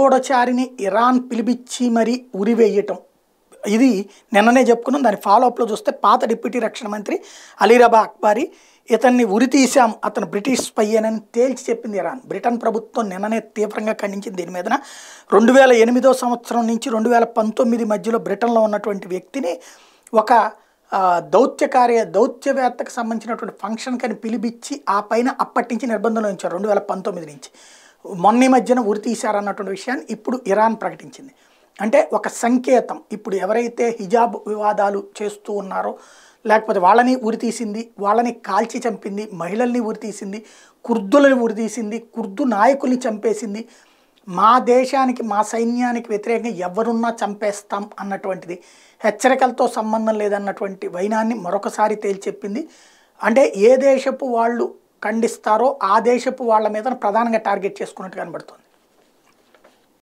గూఢచారిని Iran పిలిపించి మరీ ఉరివేయటం ఇది నిన్ననే చెప్పుకున్నాం దాని ఫాలోఅప్లో చూస్తే పాత డిప్యూటీ రక్షణ మంత్రి అలీరాబా అక్బారీ ఇతన్ని ఉరి తీశాం అతను బ్రిటిష్ స్పై అని తేల్చి చెప్పింది ఇరాన్ బ్రిటన్ ప్రభుత్వం నిన్ననే తీవ్రంగా ఖండించింది దీని మీదన రెండు వేల ఎనిమిదో సంవత్సరం నుంచి రెండు వేల పంతొమ్మిది మధ్యలో బ్రిటన్లో ఉన్నటువంటి వ్యక్తిని ఒక దౌత్య కార్య దౌత్యవేత్తకు సంబంధించినటువంటి అని పిలిపించి ఆ పైన అప్పటి నుంచి నిర్బంధంలో ఉంచారు రెండు వేల పంతొమ్మిది నుంచి మొన్న మధ్యన ఉరి తీశారన్నటువంటి విషయాన్ని ఇప్పుడు ఇరాన్ ప్రకటించింది అంటే ఒక సంకేతం ఇప్పుడు ఎవరైతే హిజాబ్ వివాదాలు చేస్తూ ఉన్నారో లేకపోతే వాళ్ళని ఉరితీసింది వాళ్ళని కాల్చి చంపింది మహిళల్ని ఉరితీసింది కుర్దులని ఉరితీసింది కుర్దు నాయకుల్ని చంపేసింది మా దేశానికి మా సైన్యానికి వ్యతిరేకంగా ఎవరున్నా చంపేస్తాం అన్నటువంటిది హెచ్చరికలతో సంబంధం లేదన్నటువంటి వైనాన్ని మరొకసారి తేల్చెప్పింది అంటే ఏ దేశపు వాళ్ళు ఖండిస్తారో ఆ దేశపు వాళ్ళ మీద ప్రధానంగా టార్గెట్ చేసుకున్నట్టు కనబడుతుంది